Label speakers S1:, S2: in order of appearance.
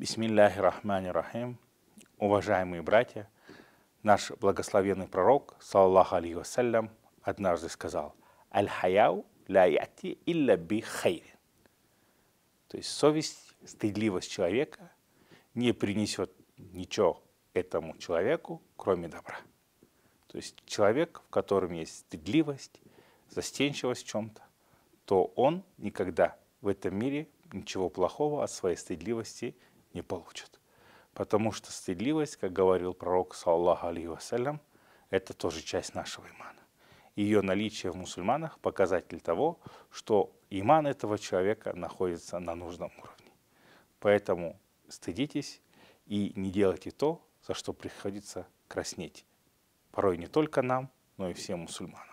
S1: Бисмилляхи рахмани рахим. Уважаемые братья, наш благословенный пророк, саллаху алейхи вассалям, однажды сказал, «Аль-хаяу ля яти илля би хайри». То есть совесть, стыдливость человека не принесет ничего этому человеку, кроме добра. То есть человек, в котором есть стыдливость, застенчивость в чем-то, то он никогда в этом мире ничего плохого от своей стыдливости не получат. Потому что стыдливость, как говорил пророк, саллаху алейхи вассалям, это тоже часть нашего имана. Ее наличие в мусульманах – показатель того, что иман этого человека находится на нужном уровне. Поэтому стыдитесь и не делайте то, за что приходится краснеть. Порой не только нам, но и всем мусульманам.